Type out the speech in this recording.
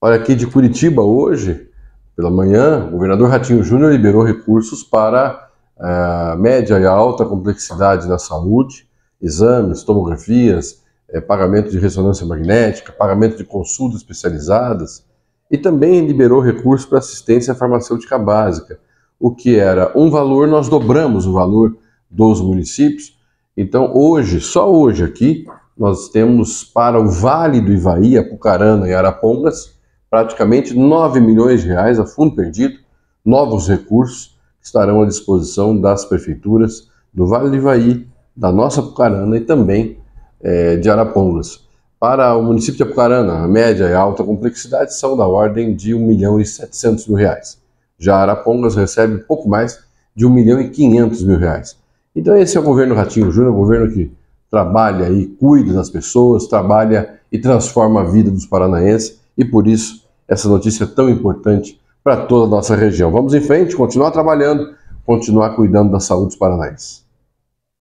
Olha aqui de Curitiba hoje, pela manhã, o governador Ratinho Júnior liberou recursos para uh, média e alta complexidade da saúde, exames, tomografias, eh, pagamento de ressonância magnética, pagamento de consultas especializadas e também liberou recursos para assistência farmacêutica básica, o que era um valor, nós dobramos o valor dos municípios. Então, hoje, só hoje aqui, nós temos para o Vale do Ivaí, Apucarana e Arapongas, praticamente 9 milhões de reais a fundo perdido, novos recursos que estarão à disposição das prefeituras do Vale do Ivaí, da nossa Apucarana e também é, de Arapongas. Para o município de Apucarana, a média e alta complexidade são da ordem de 1 milhão e 700 mil reais. Já Arapongas recebe pouco mais de 1 milhão e 500 mil reais. Então esse é o governo Ratinho Júnior, o governo que trabalha e cuida das pessoas, trabalha e transforma a vida dos paranaenses e por isso essa notícia tão importante para toda a nossa região. Vamos em frente, continuar trabalhando, continuar cuidando da saúde dos paranaenses.